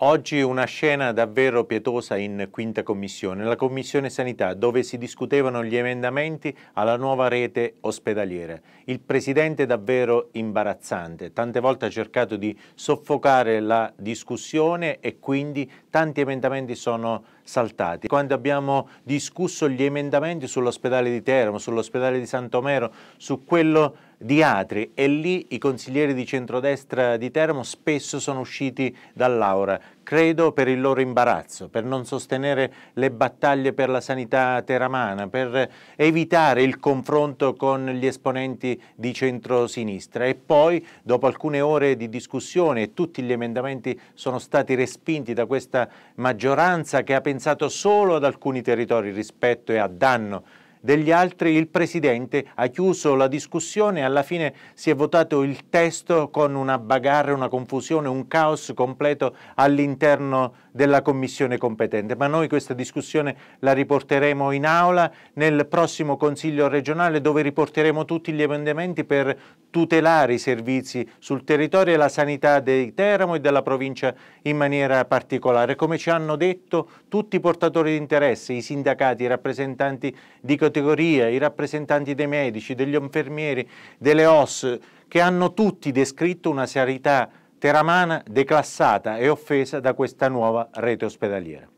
Oggi una scena davvero pietosa in quinta commissione, la commissione sanità, dove si discutevano gli emendamenti alla nuova rete ospedaliera. Il presidente è davvero imbarazzante, tante volte ha cercato di soffocare la discussione e quindi tanti emendamenti sono saltati. Quando abbiamo discusso gli emendamenti sull'ospedale di Teramo, sull'ospedale di Santomero, su quello di Atri e lì i consiglieri di centrodestra di Teramo spesso sono usciti dall'aura, credo per il loro imbarazzo, per non sostenere le battaglie per la sanità teramana, per evitare il confronto con gli esponenti di centrosinistra e poi dopo alcune ore di discussione e tutti gli emendamenti sono stati respinti da questa maggioranza che ha pensato solo ad alcuni territori rispetto e a danno degli altri il Presidente ha chiuso la discussione e alla fine si è votato il testo con una bagarre, una confusione, un caos completo all'interno della Commissione competente. Ma noi questa discussione la riporteremo in aula nel prossimo Consiglio regionale dove riporteremo tutti gli emendamenti per tutelare i servizi sul territorio e la sanità di Teramo e della provincia in maniera particolare. Come ci hanno detto tutti i portatori di interesse, i sindacati, i rappresentanti di categoria categoria, i rappresentanti dei medici, degli infermieri, delle OS, che hanno tutti descritto una serietà teramana declassata e offesa da questa nuova rete ospedaliera.